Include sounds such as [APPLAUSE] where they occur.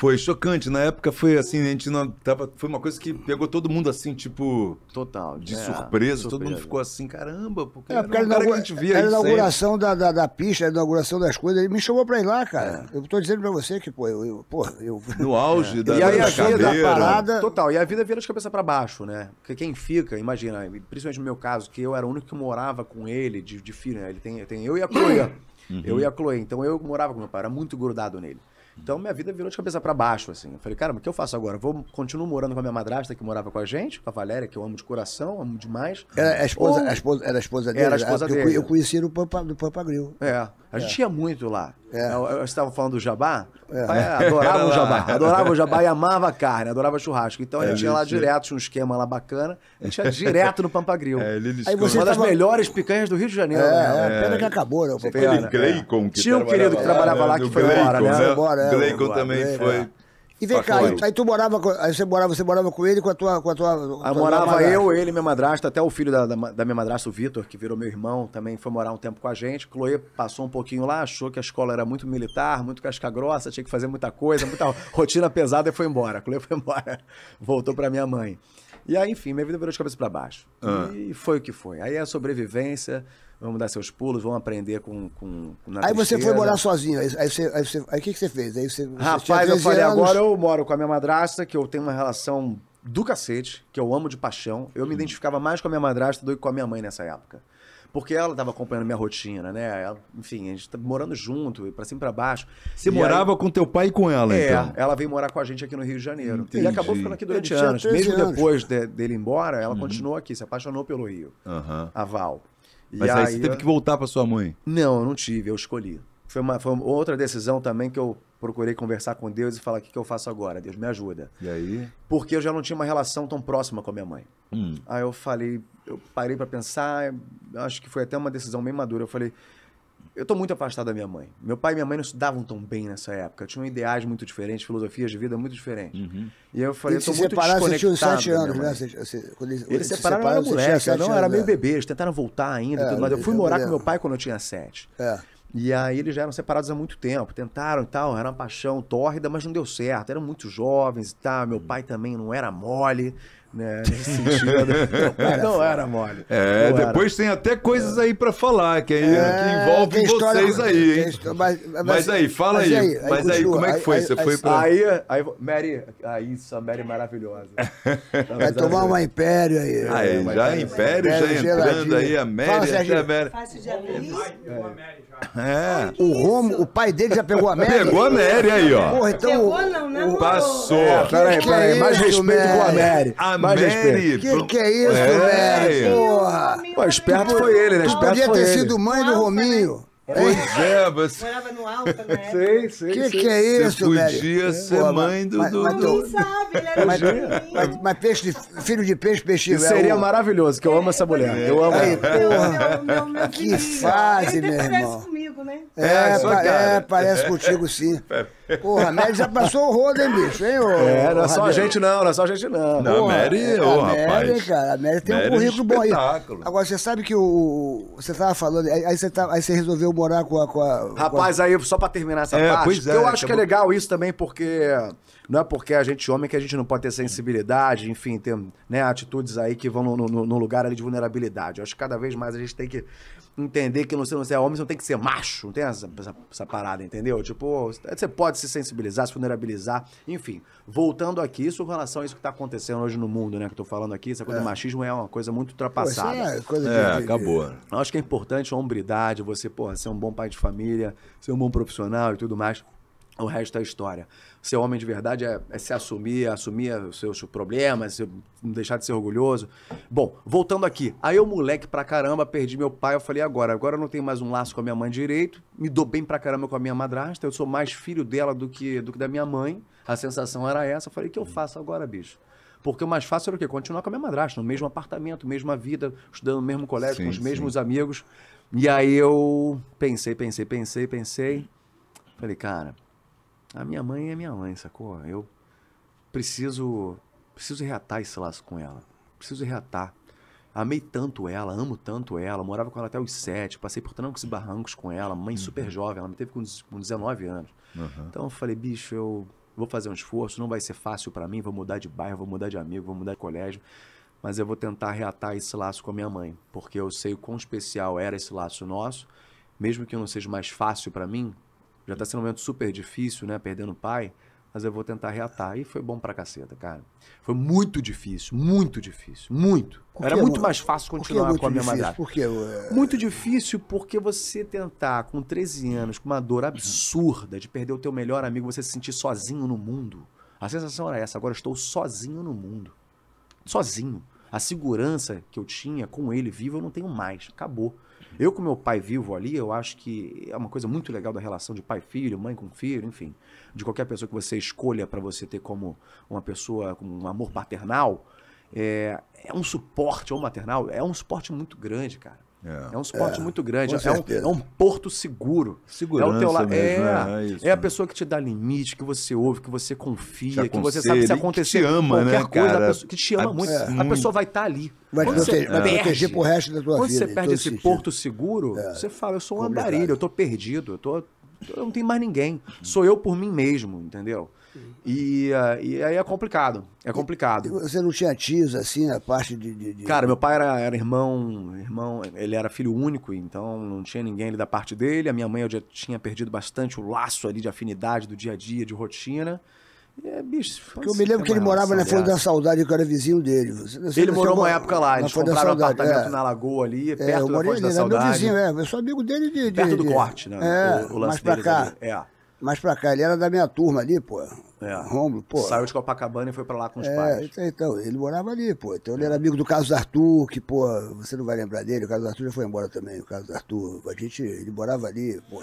Foi chocante. Na época foi assim, a gente não tava. Foi uma coisa que pegou todo mundo assim, tipo. Total. De é, surpresa. surpresa. Todo mundo ficou assim, caramba, porque. É, porque era um cara que a gente via a inauguração da, da, da, pista, a inauguração das coisas, ele me chamou pra ir lá, cara. É. Eu tô dizendo pra você que, pô, eu. eu pô, eu... No auge é. [LAUGHS] da, e aí, da, a vida, da parada. Total. E a vida vira de cabeça pra baixo, né? Porque quem fica, imagina, principalmente no meu caso, que eu era o único que morava com ele de, de filho, né? Ele tem, tem eu e a Chloe. Uhum. Eu e a Chloe. Então eu morava com meu pai, era muito grudado nele. Então minha vida virou de cabeça para baixo, assim. Eu falei, cara, mas o que eu faço agora? Vou continuo morando com a minha madrasta que morava com a gente, com a Valéria, que eu amo de coração, amo demais. Era a esposa, Ou... a esposa, era a esposa dele? Era a esposa dele. Eu, eu conheci no Pampa, no Pampa Grill. É. A gente é. ia muito lá. É. Eu, eu estava falando do jabá. É. adorava o jabá. Adorava o jabá e [LAUGHS] amava a carne, adorava churrasco. Então a gente ia lá direto, tinha um esquema lá bacana. A gente ia direto no Pampa Grill. [LAUGHS] É, Aí você uma das melhores picanhas do Rio de Janeiro. É, né? pena que acabou, né? foi? pena, Gleicon, que Tinha um querido que trabalhava lá, que foi embora, né? né? Gleicon também foi e vem cá, aí, aí, tu morava, aí você morava, você morava com ele, com a tua, com a tua. Com aí tua ah, morava eu, ele, minha madrasta, até o filho da, da, da minha madrasta, o Vitor, que virou meu irmão, também foi morar um tempo com a gente. Chloe passou um pouquinho lá, achou que a escola era muito militar, muito casca grossa, tinha que fazer muita coisa, muita [LAUGHS] rotina pesada e foi embora. A Chloe foi embora, [LAUGHS] voltou para minha mãe. E aí, enfim, minha vida virou de cabeça para baixo. Ah. E foi o que foi. Aí é a sobrevivência vamos dar seus pulos, vamos aprender com. com aí você foi morar sozinho, aí, aí você. Aí, você, aí o que, que você fez? Aí você, Rapaz, eu falei, anos... agora eu moro com a minha madrasta, que eu tenho uma relação do cacete, que eu amo de paixão. Eu hum. me identificava mais com a minha madrasta do que com a minha mãe nessa época. Porque ela estava acompanhando minha rotina, né? Ela, enfim, a gente tá morando junto, para cima e pra baixo. Você e morava aí... com teu pai e com ela, é, então? ela veio morar com a gente aqui no Rio de Janeiro. Entendi. acabou ficando aqui durante anos. Mesmo anos. depois de, dele ir embora, ela uhum. continuou aqui, se apaixonou pelo Rio. Uhum. A Val. Mas e aí, aí você teve que voltar para sua mãe? Não, eu não tive, eu escolhi. Foi uma, foi outra decisão também que eu procurei conversar com Deus e falar o que, que eu faço agora, Deus me ajuda. E aí? Porque eu já não tinha uma relação tão próxima com a minha mãe. Hum. Aí eu falei, eu parei para pensar, acho que foi até uma decisão bem madura. Eu falei, eu estou muito afastado da minha mãe. Meu pai e minha mãe não estudavam tão bem nessa época. Tinham ideais muito diferentes, filosofias de vida muito diferentes. Uhum. E eu falei, eu tô se muito separaram, desconectado. Né? Você uns anos, né? eles, eles se separaram, separaram era moleque, não, era meio né? bebê, eles tentaram voltar ainda. É, tudo, mas eu fui eu é, morar com meu pai quando eu tinha sete É. E aí eles já eram separados há muito tempo, tentaram e tal, era uma paixão tórrida, mas não deu certo. Eram muito jovens e tal, meu uhum. pai também não era mole né? Nesse sentido. Né? não, não é. era mole. É, não depois era. tem até coisas aí para falar, que, aí, é, que é, envolve história, vocês aí. História, mas, mas, mas, aí, fala mas aí, aí. Mas aí, continua, como é que foi? Você foi pra... Aí, aí, Mary, aí, a Mary maravilhosa. [LAUGHS] Vai tomar uma Império aí. Aí, já é Império, já entrando aí, a Mary. Fala, Sérgio. A Mary. Fácil de abrir. É. é. O Romo, o pai dele já pegou a Mary. Pegou a Mary aí, ó. Porra, então, pegou não, né? Passou. É, peraí, peraí, mais respeito com a Mary. A mais Mary. Que que é isso, é. Mary? Porra. Pô, esperto foi ele, né? esperto podia ter sido mãe do né? Rominho. Pois é, você. Morava no alto, né? [LAUGHS] Sei, sei. Que sei. que é isso, velho? podia Mary? É. ser Pô, mãe do. Mas, do, mas, do... sabe, ele era mas, mas, mas peixe, de, filho de peixe, peixe. Isso seria é o... maravilhoso, que eu amo essa é, mulher. É. Eu amo. Aí, porra. Meu, meu, meu que fase, meu irmão. Parece comigo, né? É, é, pa é parece contigo, sim. É. Porra, a Mary já passou o rodo, hein, bicho, hein, ô, É, não é só a gente não, não é só a gente não. Não, Porra, a Mary, é, ô, a rapaz. cara, a Mary tem Mary é um currículo bom aí. Agora, você sabe que o... Você tava falando, aí, você, tá, aí você resolveu morar com a... Com a rapaz, com a... aí, só pra terminar essa é, parte, eu é, acho que é legal isso também, porque... Não é porque a gente homem que a gente não pode ter sensibilidade, enfim, ter né, atitudes aí que vão no, no, no lugar ali de vulnerabilidade. Eu acho que cada vez mais a gente tem que entender que não, se não é homem, você não tem que ser macho, não tem essa, essa, essa parada, entendeu? Tipo, você pode se sensibilizar, se vulnerabilizar. Enfim, voltando aqui, isso em relação a isso que está acontecendo hoje no mundo, né? Que eu estou falando aqui, essa coisa é. do machismo é uma coisa muito ultrapassada. Pô, é, coisa é acabou. Eu acho que é importante a hombridade, você, porra, ser um bom pai de família, ser um bom profissional e tudo mais. O resto é história. Ser homem de verdade é, é se assumir, assumir os seus problemas, não deixar de ser orgulhoso. Bom, voltando aqui. Aí eu, moleque pra caramba, perdi meu pai. Eu falei, agora, agora eu não tenho mais um laço com a minha mãe direito. Me dou bem pra caramba com a minha madrasta. Eu sou mais filho dela do que, do que da minha mãe. A sensação era essa. Eu falei, o que eu faço agora, bicho? Porque o mais fácil era o quê? Continuar com a minha madrasta, no mesmo apartamento, mesma vida, estudando no mesmo colégio, sim, com os mesmos amigos. E aí eu pensei, pensei, pensei, pensei. Falei, cara, a minha mãe é minha mãe, sacou? Eu preciso preciso reatar esse laço com ela. Preciso reatar. Amei tanto ela, amo tanto ela, morava com ela até os sete, passei por trancos e barrancos com ela, mãe uhum. super jovem, ela me teve com, com 19 anos. Uhum. Então eu falei, bicho, eu vou fazer um esforço, não vai ser fácil para mim, vou mudar de bairro, vou mudar de amigo, vou mudar de colégio, mas eu vou tentar reatar esse laço com a minha mãe, porque eu sei o quão especial era esse laço nosso, mesmo que não seja mais fácil para mim, já está sendo um momento super difícil, né? Perdendo o pai, mas eu vou tentar reatar. E foi bom pra caceta, cara. Foi muito difícil, muito difícil, muito. Era muito amor? mais fácil continuar é com a minha madrasta. Por que? É... Muito difícil porque você tentar, com 13 anos, com uma dor absurda de perder o teu melhor amigo, você se sentir sozinho no mundo. A sensação era essa, agora estou sozinho no mundo. Sozinho. A segurança que eu tinha com ele vivo eu não tenho mais. Acabou. Eu, com meu pai vivo ali, eu acho que é uma coisa muito legal da relação de pai-filho, mãe com filho, enfim. De qualquer pessoa que você escolha para você ter como uma pessoa, com um amor paternal, é, é um suporte, ou maternal, é um suporte muito grande, cara. É, é um suporte é, muito grande, é um, é um, porto seguro. Segurança é o teu é, é, é, isso, é, a pessoa que te dá limite, que você ouve, que você confia, que você sabe que se acontecer que te ama, né, qualquer né, coisa, cara? Pessoa, que te ama é muito, a pessoa vai estar tá ali. Vai perde, proteger pro resto da tua quando vida. Quando então, você perde esse sentido. porto seguro, você fala, eu sou um andarilho, eu estou perdido, eu estou não tem mais ninguém. Sou eu por mim mesmo, entendeu? E, ah, e aí é complicado. É complicado. E você não tinha tios assim a parte de, de, de. Cara, meu pai era, era irmão, irmão, ele era filho único, então não tinha ninguém ali da parte dele. A minha mãe eu já tinha perdido bastante o laço ali de afinidade do dia a dia, de rotina. É, bicho. Porque eu me lembro que ele morava na Folha da Saudade, que eu era vizinho dele. Você, ele morou uma época lá, eles compraram um apartamento é. na Lagoa ali, é, perto é, eu da Folha ali, da Saudade. Meu vizinho, é, eu sou amigo dele de. de perto do corte, né? É, o, o lance mais pra cá. É. Mais pra cá, ele era da minha turma ali, pô. É. Romulo, pô. Saiu de Copacabana e foi pra lá com os é, pais. Então, então ele morava ali, pô. Então ele é. era amigo do Carlos Arthur, que, pô, você não vai lembrar dele, o Carlos Arthur já foi embora também, o Carlos Arthur. A gente, ele morava ali, pô.